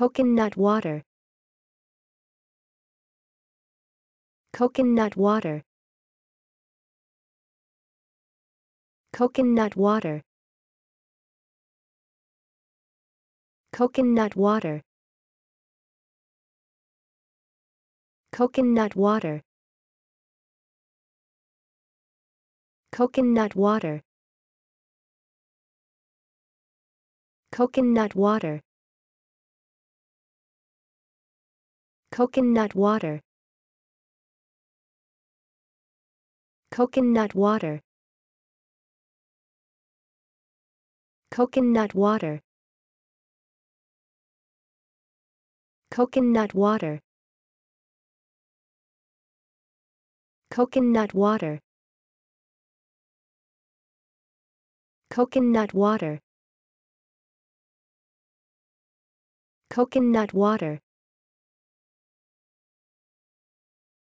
Coconut water. Coconut water. Coconut water. Coconut water. Coconut water. Coconut water. Coconut water. Coconut water. Coconut water. Coconut water. Coconut water. Coconut water. Coconut water. Coconut water.